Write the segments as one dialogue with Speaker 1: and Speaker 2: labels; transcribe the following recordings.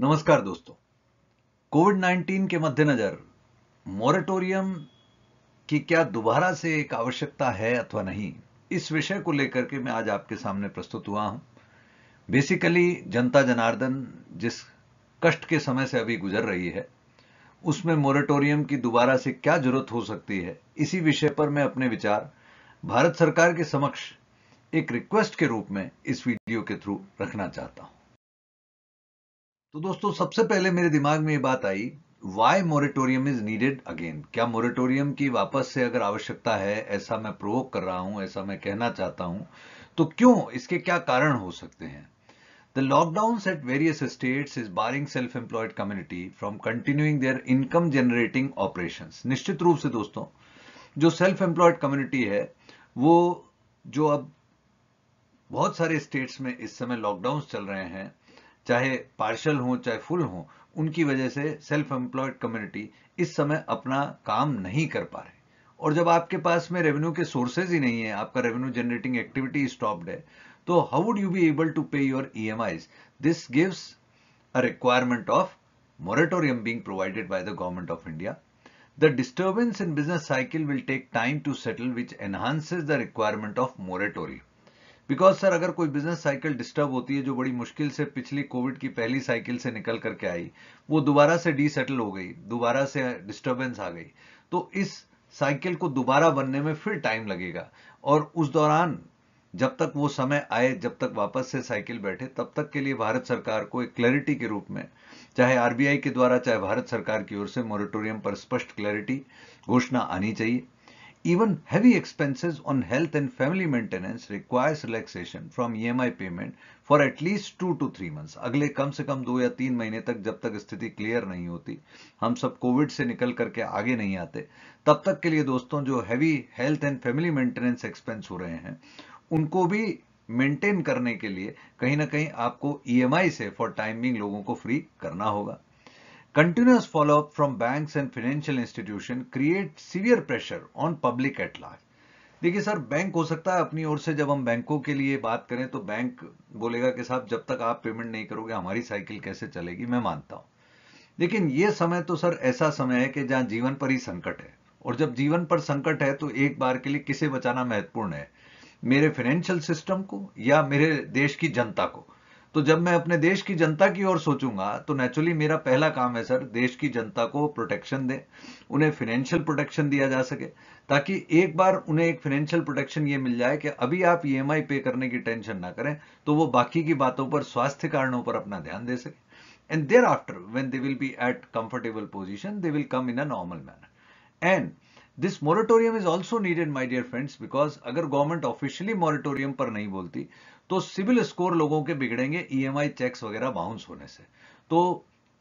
Speaker 1: नमस्कार दोस्तों कोविड 19 के मद्देनजर मॉरेटोरियम की क्या दोबारा से एक आवश्यकता है अथवा नहीं इस विषय को लेकर के मैं आज आपके सामने प्रस्तुत हुआ हूं बेसिकली जनता जनार्दन जिस कष्ट के समय से अभी गुजर रही है उसमें मॉरेटोरियम की दोबारा से क्या जरूरत हो सकती है इसी विषय पर मैं अपने विचार भारत सरकार के समक्ष एक रिक्वेस्ट के रूप में इस वीडियो के थ्रू रखना चाहता हूं तो दोस्तों सबसे पहले मेरे दिमाग में ये बात आई why moratorium is needed again क्या मोरिटोरियम की वापस से अगर आवश्यकता है ऐसा मैं प्रोवोक कर रहा हूं ऐसा मैं कहना चाहता हूं तो क्यों इसके क्या कारण हो सकते हैं the lockdown at various states is barring self employed community from continuing their income generating operation निश्चित रूप से दोस्तों जो सेल्फ एम्प्लॉयड कम्युनिटी है वो जो अब बहुत सारे स्टेट्स में इस समय लॉकडाउन चल रहे हैं चाहे पार्शल हो चाहे फुल हो उनकी वजह से सेल्फ एम्प्लॉयड कम्युनिटी इस समय अपना काम नहीं कर पा रहे और जब आपके पास में रेवेन्यू के सोर्सेज ही नहीं है आपका रेवेन्यू जनरेटिंग एक्टिविटी स्टॉप्ड है तो how would you be able to pay your E M Is this gives a requirement of moratorium being provided by the government of India the disturbance in business cycle will take time to settle which enhances the requirement of moratorium because sir अगर कोई business cycle disturb होती है जो बड़ी मुश्किल से पिछली Covid की पहली साइकिल से निकल करके आई वो दोबारा से डीसेटल हो गई दोबारा से डिस्टर्बेंस आ गई तो इस साइकिल को दोबारा बनने में फिर टाइम लगेगा और उस दौरान जब तक वो समय आए जब तक वापस से साइकिल बैठे तब तक के लिए भारत सरकार को एक क्लैरिटी के रूप में चाहे आरबीआई के द्वारा चाहे भारत सरकार की ओर से मॉरिटोरियम पर स्पष्ट क्लैरिटी घोषणा आनी चाहिए Even heavy expenses on health and family maintenance requires relaxation from EMI payment for at least two two three months अगले कम से कम दो या तीन महीने तक जब तक स्थिति क्लियर नहीं होती हम सब कोविड से निकल करके आगे नहीं आते तब तक के लिए दोस्तों जो heavy health and family maintenance expense हो रहे हैं उनको भी मेंटेन करने के लिए कहीं ना कहीं आपको ईएमआई e से फॉर टाइमिंग लोगों को फ्री करना होगा Continuous follow-up from banks and financial institution create severe pressure on public at large. देखिए सर बैंक हो सकता है अपनी ओर से जब हम बैंकों के लिए बात करें तो बैंक बोलेगा कि साहब जब तक आप पेमेंट नहीं करोगे हमारी साइकिल कैसे चलेगी मैं मानता हूं लेकिन ये समय तो सर ऐसा समय है कि जहां जीवन पर ही संकट है और जब जीवन पर संकट है तो एक बार के लिए किसे बचाना महत्वपूर्ण है मेरे फाइनेंशियल सिस्टम को या मेरे देश की जनता को तो जब मैं अपने देश की जनता की ओर सोचूंगा तो नेचुरली मेरा पहला काम है सर देश की जनता को प्रोटेक्शन दे उन्हें फाइनेंशियल प्रोटेक्शन दिया जा सके ताकि एक बार उन्हें एक फाइनेंशियल प्रोटेक्शन ये मिल जाए कि अभी आप ई e पे करने की टेंशन ना करें तो वो बाकी की बातों पर स्वास्थ्य कारणों पर अपना ध्यान दे सके and thereafter when they will be at comfortable position they will come in a normal manner and this moratorium is also needed my dear friends because अगर गवर्नमेंट ऑफिशियली मॉरिटोरियम पर नहीं बोलती तो सिविल स्कोर लोगों के बिगड़ेंगे EMI e cheques वगैरह bounce होने से तो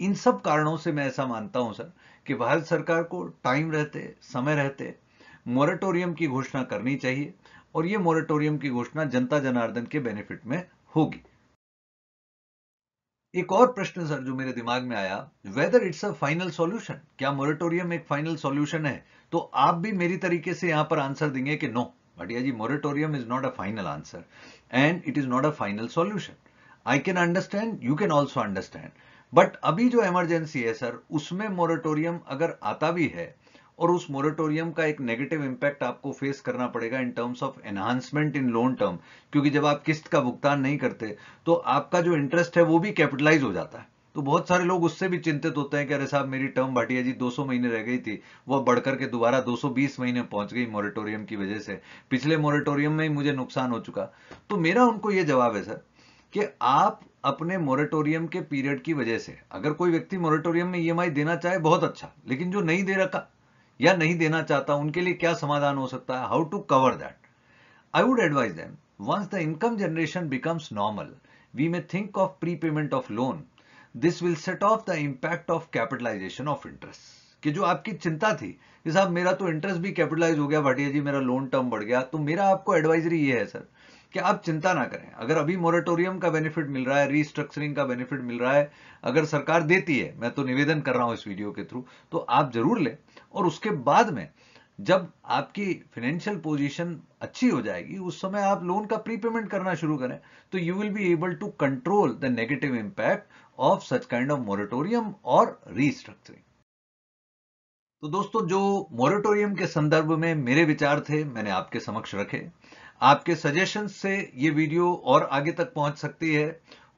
Speaker 1: इन सब कारणों से मैं ऐसा मानता हूं सर कि भारत सरकार को टाइम रहते समय रहते मोरेटोरियम की घोषणा करनी चाहिए और ये मोरेटोरियम की घोषणा जनता जनार्दन के बेनिफिट में होगी एक और प्रश्न सर जो मेरे दिमाग में आया whether it's a final solution क्या मोरेटोरियम एक फाइनल सॉल्यूशन है तो आप भी मेरी तरीके से यहां पर आंसर देंगे कि no Bhatia ji moratorium is not a final answer and it is not a final solution I can understand you can also understand but अभी जो इमरजेंसी है सर उसमें मोरेटोरियम अगर आता भी है और उस मोरेटोरियम का एक नेगेटिव इंपैक्ट आपको फेस करना पड़ेगा in terms of enhancement in loan term क्योंकि जब आप किस्त का भुगतान नहीं करते तो आपका जो इंटरेस्ट है वो भी कैपिटलाइज हो जाता है तो बहुत सारे लोग उससे भी चिंतित होते हैं कि अरे साहब मेरी टर्म भाटिया जी 200 महीने रह गई थी वह बढ़कर के दोबारा 220 महीने पहुंच गई मॉरेटोरियम की वजह से पिछले मॉरेटोरियम में ही मुझे नुकसान हो चुका तो मेरा उनको यह जवाब है सर कि आप अपने मॉरेटोरियम के पीरियड की वजह से अगर कोई व्यक्ति मॉरेटोरियम में ई e देना चाहे बहुत अच्छा लेकिन जो नहीं दे रखा या नहीं देना चाहता उनके लिए क्या समाधान हो सकता है how to cover that I would advise them, once the income generation becomes normal we may think of pre of loan this will set off the impact of capitalisation of interest कि जो आपकी चिंता थी कि साहब मेरा तो interest भी कैपिटलाइज हो गया भाटिया जी मेरा लोन टर्म बढ़ गया तो मेरा आपको एडवाइजरी ये है सर कि आप चिंता ना करें अगर अभी मोरेटोरियम का बेनिफिट मिल रहा है रीस्ट्रक्चरिंग का बेनिफिट मिल रहा है अगर सरकार देती है मैं तो निवेदन कर रहा हूं इस वीडियो के थ्रू तो आप जरूर लें और उसके बाद में जब आपकी फाइनेंशियल पोजीशन अच्छी हो जाएगी उस समय आप लोन का प्रीपेमेंट करना शुरू करें तो you will be able to control the negative impact of such kind of moratorium और रीस्ट्रक्चरिंग तो दोस्तों जो मोरिटोरियम के संदर्भ में मेरे विचार थे मैंने आपके समक्ष रखे आपके सजेशन से ये वीडियो और आगे तक पहुंच सकती है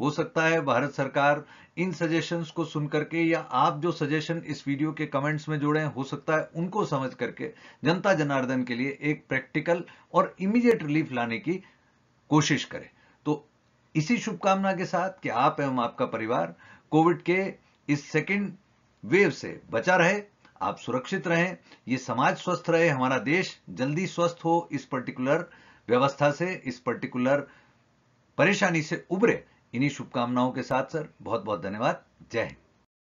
Speaker 1: हो सकता है भारत सरकार इन सजेशंस को सुनकर के या आप जो सजेशन इस वीडियो के कमेंट्स में जोड़े हो सकता है उनको समझ करके जनता जनार्दन के लिए एक प्रैक्टिकल और इमीडिएट रिलीफ लाने की कोशिश करें तो इसी शुभकामना के साथ कि आप एवं आपका परिवार कोविड के इस सेकेंड वेव से बचा रहे आप सुरक्षित रहें ये समाज स्वस्थ रहे हमारा देश जल्दी स्वस्थ हो इस पर्टिकुलर व्यवस्था से इस पर्टिकुलर परेशानी से उभरे इन्हीं शुभकामनाओं के साथ सर बहुत बहुत धन्यवाद जय हिंद